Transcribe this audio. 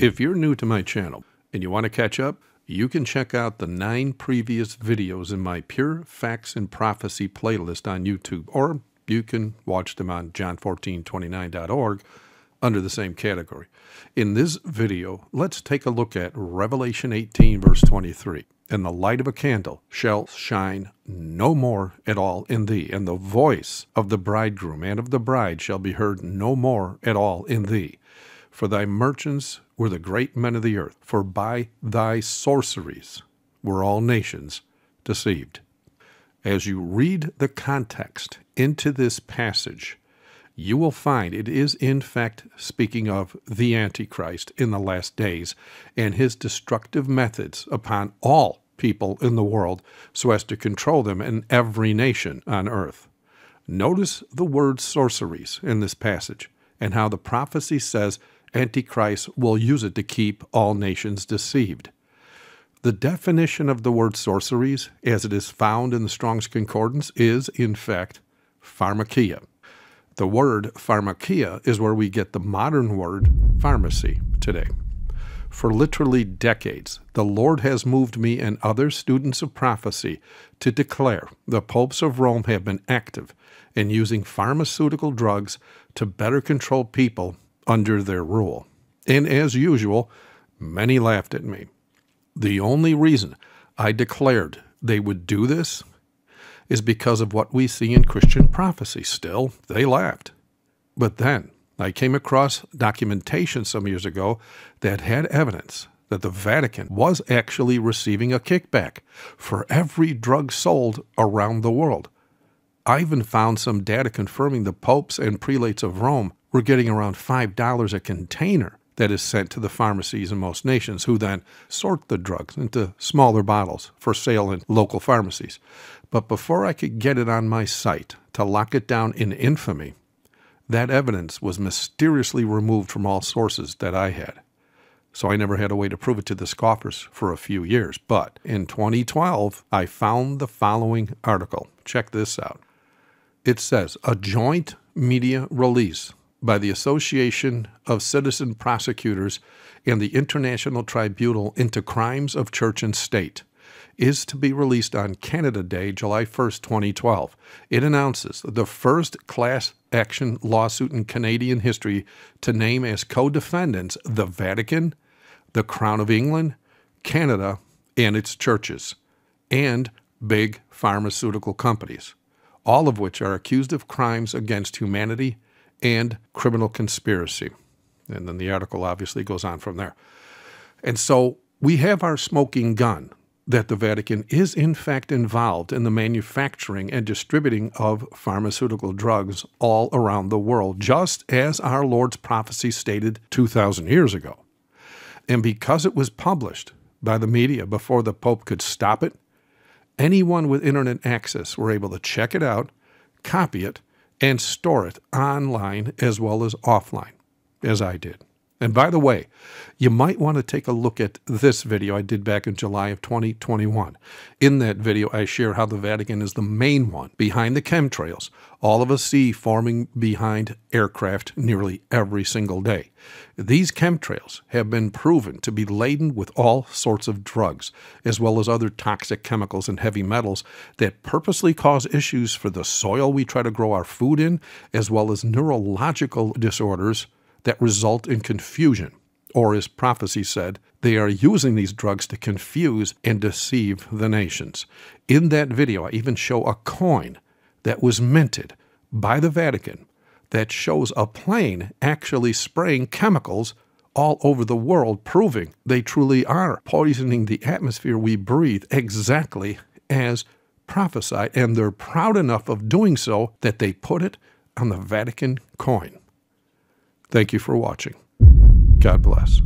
If you're new to my channel and you want to catch up, you can check out the nine previous videos in my Pure Facts and Prophecy playlist on YouTube, or you can watch them on john1429.org under the same category. In this video, let's take a look at Revelation 18, verse 23. And the light of a candle shall shine no more at all in thee, and the voice of the bridegroom and of the bride shall be heard no more at all in thee for thy merchants were the great men of the earth, for by thy sorceries were all nations deceived. As you read the context into this passage, you will find it is in fact speaking of the Antichrist in the last days and his destructive methods upon all people in the world so as to control them in every nation on earth. Notice the word sorceries in this passage and how the prophecy says Antichrist will use it to keep all nations deceived. The definition of the word sorceries, as it is found in the Strong's Concordance, is, in fact, pharmakia. The word pharmakia is where we get the modern word pharmacy today. For literally decades, the Lord has moved me and other students of prophecy to declare the popes of Rome have been active in using pharmaceutical drugs to better control people under their rule. And as usual, many laughed at me. The only reason I declared they would do this is because of what we see in Christian prophecy. Still, they laughed. But then I came across documentation some years ago that had evidence that the Vatican was actually receiving a kickback for every drug sold around the world. I even found some data confirming the popes and prelates of Rome we're getting around $5 a container that is sent to the pharmacies in most nations, who then sort the drugs into smaller bottles for sale in local pharmacies. But before I could get it on my site to lock it down in infamy, that evidence was mysteriously removed from all sources that I had. So I never had a way to prove it to the scoffers for a few years. But in 2012, I found the following article. Check this out. It says a joint media release by the Association of Citizen Prosecutors and the International Tribunal into Crimes of Church and State is to be released on Canada Day, July 1, 2012. It announces the first class action lawsuit in Canadian history to name as co defendants the Vatican, the Crown of England, Canada, and its churches, and big pharmaceutical companies, all of which are accused of crimes against humanity and criminal conspiracy. And then the article obviously goes on from there. And so we have our smoking gun that the Vatican is in fact involved in the manufacturing and distributing of pharmaceutical drugs all around the world, just as our Lord's prophecy stated 2,000 years ago. And because it was published by the media before the Pope could stop it, anyone with internet access were able to check it out, copy it, and store it online as well as offline, as I did. And by the way, you might want to take a look at this video I did back in July of 2021. In that video, I share how the Vatican is the main one behind the chemtrails all of us see forming behind aircraft nearly every single day. These chemtrails have been proven to be laden with all sorts of drugs, as well as other toxic chemicals and heavy metals that purposely cause issues for the soil we try to grow our food in, as well as neurological disorders that result in confusion. Or, as prophecy said, they are using these drugs to confuse and deceive the nations. In that video, I even show a coin that was minted by the Vatican that shows a plane actually spraying chemicals all over the world, proving they truly are poisoning the atmosphere we breathe exactly as prophesied. And they're proud enough of doing so that they put it on the Vatican coin. Thank you for watching. God bless.